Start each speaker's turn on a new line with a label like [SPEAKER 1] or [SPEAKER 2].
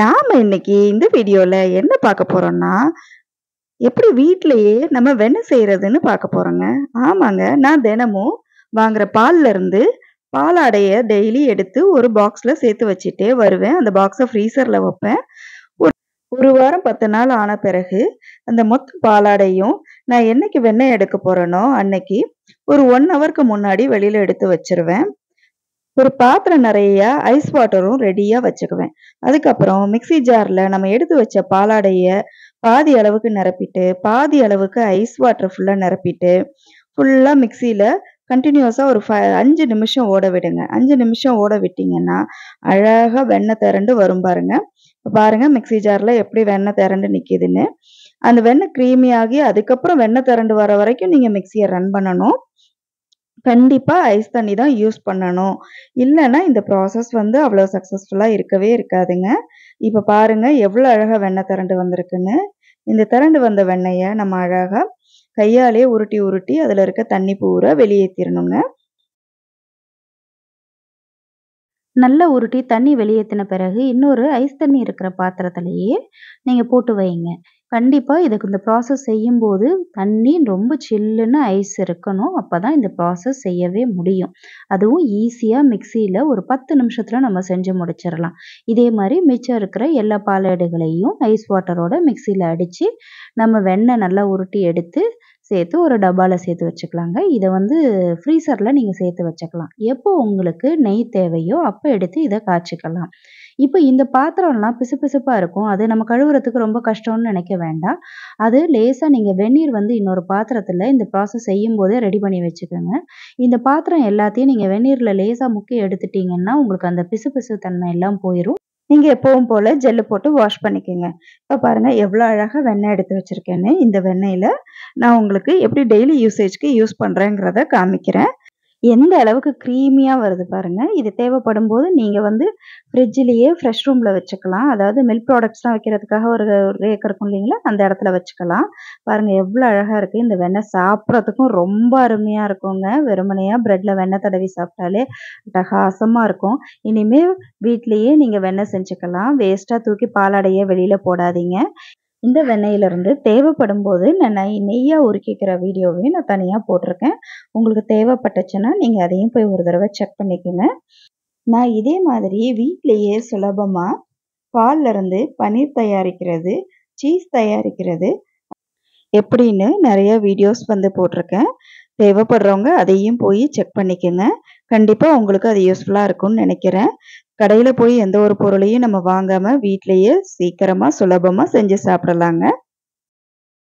[SPEAKER 1] நாம் இன்னைக்கு இந்த வீடியோவில் என்ன பார்க்க போகிறோம்னா எப்படி வீட்டிலையே நம்ம வெண்ணெய் செய்கிறதுன்னு பார்க்க போகிறோங்க ஆமாங்க நான் தினமும் வாங்குகிற பால்லேருந்து பாலாடையை டெய்லி எடுத்து ஒரு பாக்ஸில் சேர்த்து வச்சுட்டே வருவேன் அந்த பாக்ஸை ஃப்ரீசரில் வைப்பேன் ஒரு ஒரு வாரம் பத்து நாள் ஆன பிறகு அந்த மொத்த பாலாடையும் நான் என்னைக்கு வெண்ணெய் எடுக்க போகிறேனோ அன்னைக்கு ஒரு ஒன் ஹவருக்கு முன்னாடி வெளியில் எடுத்து வச்சிருவேன் ஒரு பாத்திரம் நிறைய ஐஸ் வாட்டரும் ரெடியாக வச்சுக்குவேன் அதுக்கப்புறம் மிக்சி ஜாரில் நம்ம எடுத்து வச்ச பாலாடையை பாதி அளவுக்கு நிரப்பிட்டு பாதி அளவுக்கு ஐஸ் வாட்டர் ஃபுல்லாக நிரப்பிட்டு ஃபுல்லாக மிக்சியில் கண்டினியூஸாக ஒரு ஃபை அஞ்சு நிமிஷம் ஓட விடுங்க அஞ்சு நிமிஷம் ஓட விட்டிங்கன்னா அழகாக வெண்ணெய் திரண்டு வரும் பாருங்க பாருங்கள் மிக்சி ஜாரில் எப்படி வெண்ணெய் திரண்டு நிற்கிதுன்னு அந்த வெண்ணெய் க்ரீமியாகி அதுக்கப்புறம் வெண்ணெய் திரண்டு வர வரைக்கும் நீங்கள் மிக்சியை ரன் பண்ணணும் கண்டிப்பாக ஐஸ் தண்ணி தான் யூஸ் பண்ணணும் இல்லைன்னா இந்த ப்ராசஸ் வந்து அவ்வளோ சக்ஸஸ்ஃபுல்லாக இருக்கவே இருக்காதுங்க இப்போ பாருங்கள் எவ்வளோ அழகாக வெண்ணெய் திரண்டு வந்திருக்குன்னு இந்த திரண்டு வந்த வெண்ணெயை நம்ம அழகாக கையாலே உருட்டி உருட்டி அதில் இருக்க தண்ணி பூரா வெளியேற்றிடணுங்க நல்லா உருட்டி தண்ணி வெளியேற்றின பிறகு இன்னொரு ஐஸ் தண்ணி இருக்கிற பாத்திரத்திலேயே நீங்கள் போட்டு வைங்க கண்டிப்பாக இதுக்கு இந்த ப்ராசஸ் செய்யும்போது தண்ணி ரொம்ப சில்லுன்னு ஐஸ் இருக்கணும் அப்போ தான் இந்த ப்ராசஸ் செய்யவே முடியும் அதுவும் ஈஸியாக மிக்சியில் ஒரு பத்து நிமிஷத்தில் நம்ம செஞ்சு முடிச்சிடலாம் இதே மாதிரி மிச்சம் இருக்கிற எல்லா பாலேடுகளையும் ஐஸ் வாட்டரோட மிக்சியில் அடித்து நம்ம வெண்ணெய் நல்லா உருட்டி எடுத்து சேர்த்து ஒரு டப்பாவில் சேர்த்து வச்சுக்கலாங்க இதை வந்து ஃப்ரீசரில் நீங்கள் சேர்த்து வச்சுக்கலாம் எப்போ உங்களுக்கு நெய் தேவையோ அப்போ எடுத்து இதை காய்ச்சிக்கலாம் இப்போ இந்த பாத்திரம்லாம் பிசு இருக்கும் அது நம்ம கழுவுறதுக்கு ரொம்ப கஷ்டம்னு நினைக்க வேண்டாம் அது லேசாக நீங்கள் வெந்நீர் வந்து இன்னொரு பாத்திரத்தில் இந்த ப்ராசஸ் செய்யும் போதே ரெடி பண்ணி வச்சுக்கோங்க இந்த பாத்திரம் எல்லாத்தையும் நீங்கள் வெந்நீரில் லேசாக முக்கி எடுத்துட்டீங்கன்னா உங்களுக்கு அந்த பிசு பிசு தன்மை எல்லாம் போயிடும் நீங்கள் எப்பவும் போல் ஜெல்லு போட்டு வாஷ் பண்ணிக்கோங்க இப்போ பாருங்கள் எவ்வளோ அழகாக வெண்ணெய் எடுத்து வச்சிருக்கேன்னு இந்த வெண்ணெயில் நான் உங்களுக்கு எப்படி டெய்லி யூசேஜ்க்கு யூஸ் பண்ணுறேங்கிறத காமிக்கிறேன் எந்த அளவுக்கு க்ரீமியாக வருது பாருங்கள் இது தேவைப்படும் போது நீங்கள் வந்து ஃப்ரிட்ஜிலேயே ஃப்ரெஷ் ரூமில் வச்சுக்கலாம் அதாவது மில்க் ப்ராடக்ட்ஸ்லாம் வைக்கிறதுக்காக ஒரு ரேக் இருக்கும் இல்லைங்களா அந்த இடத்துல வச்சுக்கலாம் பாருங்கள் எவ்வளோ அழகாக இருக்குது இந்த வெண்ணெய் சாப்பிட்றதுக்கும் ரொம்ப அருமையாக இருக்குங்க வெறுமனையாக ப்ரெட்டில் வெண்ணெய் தடவி சாப்பிட்டாலே அட்டகாசமாக இருக்கும் இனிமேல் வீட்லேயே நீங்கள் வெண்ணெய் செஞ்சுக்கலாம் வேஸ்ட்டாக தூக்கி பாலாடையே வெளியில் போடாதீங்க இந்த வெண்ணெயிலிருந்து தேவைப்படும் போது நான் நெய் நெய்யாக உருக்கிக்கிற வீடியோவையும் நான் தனியாக போட்டிருக்கேன் உங்களுக்கு தேவைப்பட்டுச்சுன்னா நீங்கள் அதையும் போய் ஒரு தடவை செக் பண்ணிக்கோங்க நான் இதே மாதிரி வீட்லேயே சுலபமாக பால்லேருந்து பன்னீர் தயாரிக்கிறது சீஸ் தயாரிக்கிறது எப்படின்னு நிறைய வீடியோஸ் வந்து போட்டிருக்கேன் தேவைப்படுறவங்க அதையும் போய் செக் பண்ணிக்கோங்க கண்டிப்பாக உங்களுக்கு அது யூஸ்ஃபுல்லாக இருக்கும்னு நினைக்கிறேன் கடையில் போய் எந்த ஒரு பொருளையும் நம்ம வாங்காமல் வீட்டிலேயே சீக்கிரமாக சுலபமாக செஞ்சு சாப்பிடலாங்க